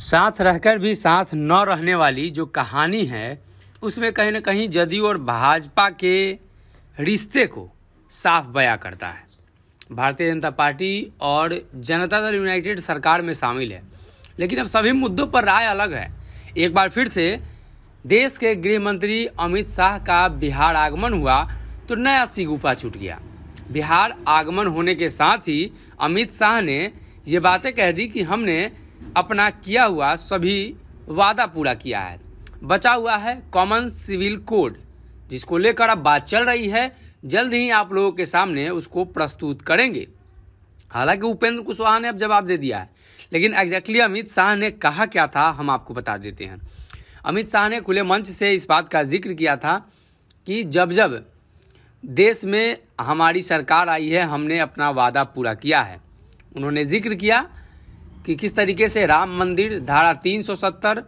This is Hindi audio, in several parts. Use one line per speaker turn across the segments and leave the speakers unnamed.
साथ रहकर भी साथ न रहने वाली जो कहानी है उसमें कहीं ना कहीं जदयू और भाजपा के रिश्ते को साफ बयां करता है भारतीय जनता पार्टी और जनता दल यूनाइटेड सरकार में शामिल है लेकिन अब सभी मुद्दों पर राय अलग है एक बार फिर से देश के गृह मंत्री अमित शाह का बिहार आगमन हुआ तो नया सिगुफा छूट गया बिहार आगमन होने के साथ ही अमित शाह ने ये बातें कह दी कि हमने अपना किया हुआ सभी वादा पूरा किया है बचा हुआ है कॉमन सिविल कोड जिसको लेकर अब बात चल रही है जल्द ही आप लोगों के सामने उसको प्रस्तुत करेंगे हालांकि उपेंद्र कुशवाहा ने अब जवाब दे दिया है लेकिन एग्जैक्टली अमित शाह ने कहा क्या था हम आपको बता देते हैं अमित शाह ने खुले मंच से इस बात का जिक्र किया था कि जब जब देश में हमारी सरकार आई है हमने अपना वादा पूरा किया है उन्होंने जिक्र किया कि किस तरीके से राम मंदिर धारा 370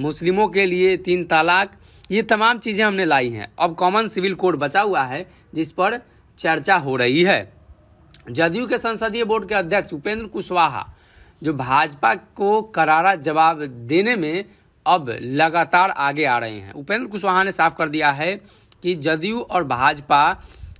मुस्लिमों के लिए तीन तलाक ये तमाम चीज़ें हमने लाई हैं अब कॉमन सिविल कोड बचा हुआ है जिस पर चर्चा हो रही है जदयू के संसदीय बोर्ड के अध्यक्ष उपेंद्र कुशवाहा जो भाजपा को करारा जवाब देने में अब लगातार आगे आ रहे हैं उपेंद्र कुशवाहा ने साफ कर दिया है कि जदयू और भाजपा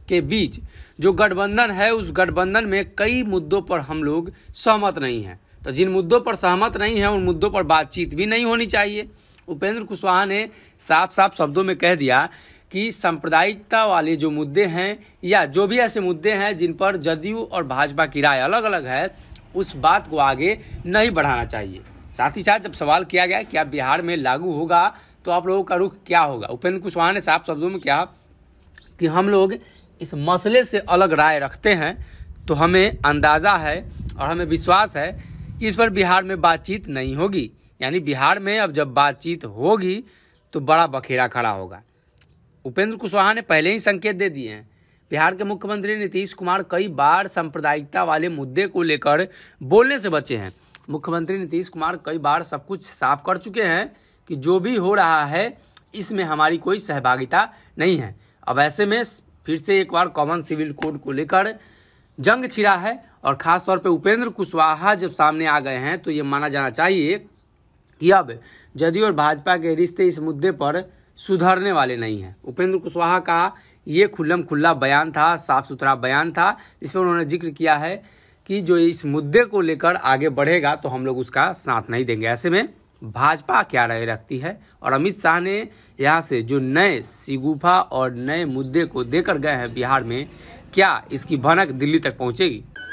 के बीच जो गठबंधन है उस गठबंधन में कई मुद्दों पर हम लोग सहमत नहीं हैं तो जिन मुद्दों पर सहमत नहीं है उन मुद्दों पर बातचीत भी नहीं होनी चाहिए उपेंद्र कुशवाहा ने साफ साफ शब्दों में कह दिया कि सांप्रदायिकता वाले जो मुद्दे हैं या जो भी ऐसे मुद्दे हैं जिन पर जदयू और भाजपा की राय अलग अलग है उस बात को आगे नहीं बढ़ाना चाहिए साथ ही साथ जब सवाल किया गया कि आप बिहार में लागू होगा तो आप लोगों का रुख क्या होगा उपेंद्र कुशवाहा ने साफ शब्दों में कहा कि हम लोग इस मसले से अलग राय रखते हैं तो हमें अंदाज़ा है और हमें विश्वास है कि इस पर बिहार में बातचीत नहीं होगी यानी बिहार में अब जब बातचीत होगी तो बड़ा बखेड़ा खड़ा होगा उपेंद्र कुशवाहा ने पहले ही संकेत दे दिए हैं बिहार के मुख्यमंत्री नीतीश कुमार कई बार सांप्रदायिकता वाले मुद्दे को लेकर बोलने से बचे हैं मुख्यमंत्री नीतीश कुमार कई बार सब कुछ साफ कर चुके हैं कि जो भी हो रहा है इसमें हमारी कोई सहभागिता नहीं है अब ऐसे में फिर से एक बार कॉमन सिविल कोड को लेकर जंग छिड़ा है और ख़ास तौर पे उपेंद्र कुशवाहा जब सामने आ गए हैं तो ये माना जाना चाहिए कि अब जदयू और भाजपा के रिश्ते इस मुद्दे पर सुधरने वाले नहीं हैं उपेंद्र कुशवाहा का ये खुल्लम खुल्ला बयान था साफ सुथरा बयान था जिसमें उन्होंने जिक्र किया है कि जो इस मुद्दे को लेकर आगे बढ़ेगा तो हम लोग उसका साथ नहीं देंगे ऐसे में भाजपा क्या राय रखती है और अमित शाह ने यहाँ से जो नए सिगुफा और नए मुद्दे को देकर गए हैं बिहार में क्या इसकी भनक दिल्ली तक पहुँचेगी